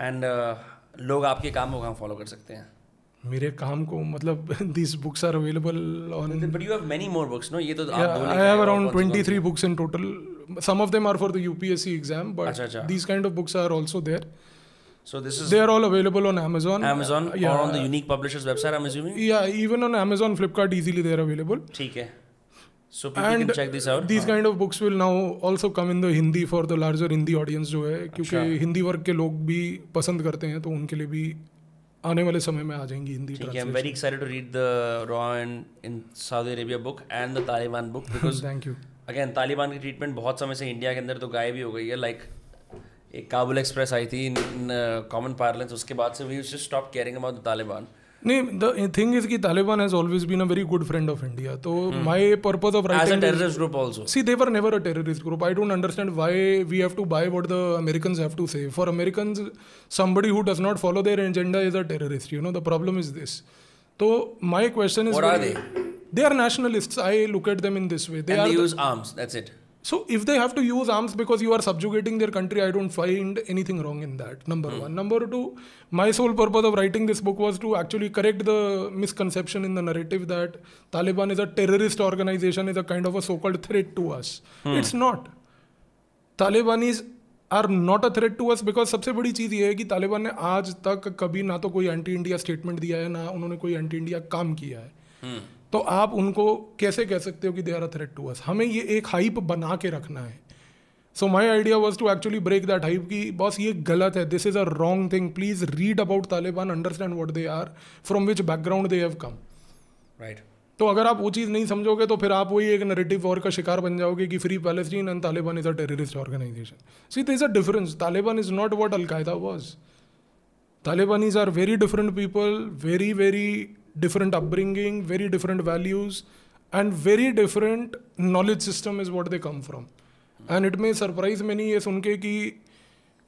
And लोग आपके काम को कहाँ फॉलो कर सकते हैं मेरे काम को मतलब this books are available on but you have many more books no ये तो I have around 23 books in total some of them are for the UPSC exam but these kind of books are also there So this is they are all available on Amazon. Amazon yeah. or on the unique publishers website, I'm assuming. Yeah, even on Amazon, Flipkart, easily they are available. ठीक है. so people and can check this out these हाँ. kind of books will now also come in the hindi for the larger hindi audience जो है क्योंकि अच्छा। hindi work वर्ग के लोग भी पसंद करते हैं तो उनके लिए भी आने वाले समय में आ जाएंगी हिंदी ठीक है very excited to read the रॉ and in Saudi Arabia book and the Taliban book because thank you again Taliban की ट्रीटमेंट बहुत समय से इंडिया के अंदर तो गायब ही हो गई है लाइक like, एक काबुल एक्सप्रेस आई थी इन कॉमन पार्लेंस उसके बाद से we stop caring about the Taliban नहीं द थिंग इज कि Taliban has always been a very good friend of India तो my purpose of writing as a terrorist group also see they were never a terrorist group I don't understand why we have to buy what the Americans have to say for Americans somebody who does not follow their agenda is a terrorist you know the problem is this तो my question is what are they they are nationalists I look at them in this way they are use arms that's it so if they have to use arms because you are subjugating their country i don't find anything wrong in that number mm. one number two my sole purpose of writing this book was to actually correct the misconception in the narrative that taliban is a terrorist organization is a kind of a so-called threat to us mm. it's not taliban is are not a threat to us because सबसे बड़ी चीज़ ये है कि तालिबान ने आज तक कभी ना तो कोई एंटी इंडिया स्टेटमेंट दिया है ना उन्होंने कोई एंटी इंडिया काम किया है तो आप उनको कैसे कह सकते हो कि they are a threat to us हमें ये एक हाइप बना के रखना है so my idea was to actually break that hype कि बॉस ये गलत है this is a wrong thing please read about Taliban understand what they are from which background they have come right तो अगर आप वो चीज़ नहीं समझोगे तो फिर आप वही एक नरेटिव वॉर का शिकार बन जाओगे कि free Palestine and Taliban is a terrorist organization see this a difference Taliban is not what Al Qaeda was Talibanis are very different people very very different upbringing, very different values, and very different knowledge system is what they come from. And it may surprise many yes unke ki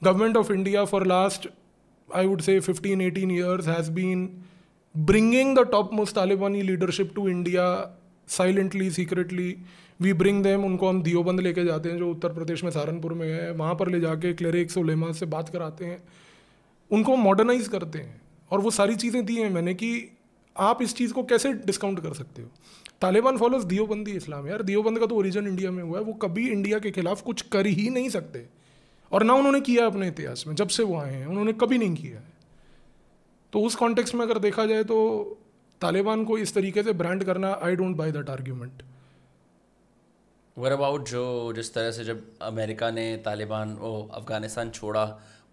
government of india for last i would say 15 18 years has been bringing the topmost Talibani leadership to India silently secretly we bring them उनको हम दियोबंद लेके जाते हैं जो उत्तर प्रदेश में सहारनपुर में है वहाँ पर ले जाके क्लरिक्स उलेमा से बात कराते हैं उनको मॉडर्नाइज करते हैं और वो सारी चीज़ें दी हैं मैंने कि आप इस चीज़ को कैसे डिस्काउंट कर सकते हो तालिबान फॉलोज दियोबंदी इस्लाम यार दियोबंद का तो ओरिजिन इंडिया में हुआ है वो कभी इंडिया के खिलाफ कुछ कर ही नहीं सकते और ना उन्होंने किया अपने इतिहास में जब से वो आए हैं उन्होंने कभी नहीं किया है तो उस कॉन्टेक्स्ट में अगर देखा जाए तो तालिबान को इस तरीके से ब्रांड करना I don't buy that argument were about जो जिस तरह से जब अमेरिका ने तालिबान वो अफ़गानिस्तान छोड़ा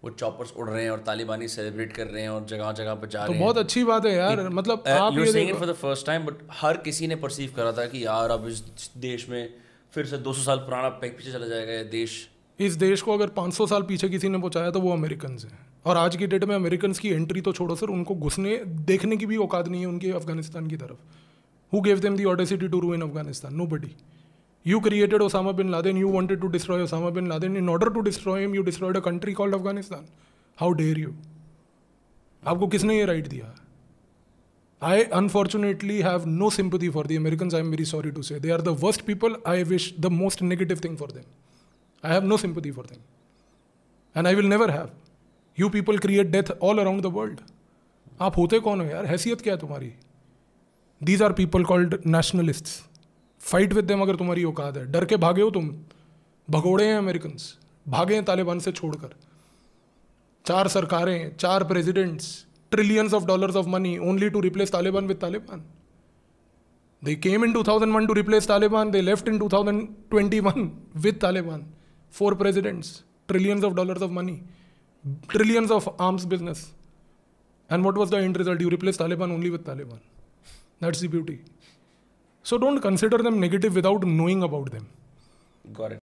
वो चॉपर्स उड़ रहे हैं और तालिबानी सेलिब्रेट कर रहे हैं और जगह जगह पर जा तो रहे हैं बहुत अच्छी बात है यार मतलब uh, आप you saying for the first time but हर किसी ने परसीव करा था कि यार अब इस देश में फिर से 200 साल पुराना पैक पीछे चला जाएगा ये देश इस देश को अगर 500 साल पीछे किसी ने पहुंचाया तो वो अमेरिकन हैं और आज की डेट में अमेरिकन की एंट्री तो छोड़ो सर उनको घुसने देखने की भी औकात नहीं है उनके अफगानिस्तान की तरफ who gave them the audacity to rule in Afghanistan nobody You created Osama bin Laden, you wanted to destroy Osama bin Laden. In order to destroy him, you destroyed a country called Afghanistan. How dare you? आपको किसने ये right दिया I unfortunately have no sympathy for the American I am very sorry to say they are the worst people I wish the most negative thing for them I have no sympathy for them and I will never have you people create death all around the world आप होते कौन हो यार हैसियत क्या है तुम्हारी these are people called nationalists fight with them अगर तुम्हारी औकात है डर के भागे हो तुम भगोड़े हैं अमेरिकन भागे हैं तालिबान से छोड़कर चार सरकारें चार presidents trillions of dollars of money only to replace Taliban with Taliban they came in two thousand one to replace Taliban they left in two thousand twenty one with Taliban four presidents trillions of dollars of money trillions of arms business and what was the end result you replace Taliban only with Taliban that's the beauty So don't consider them negative without knowing about them. Got it.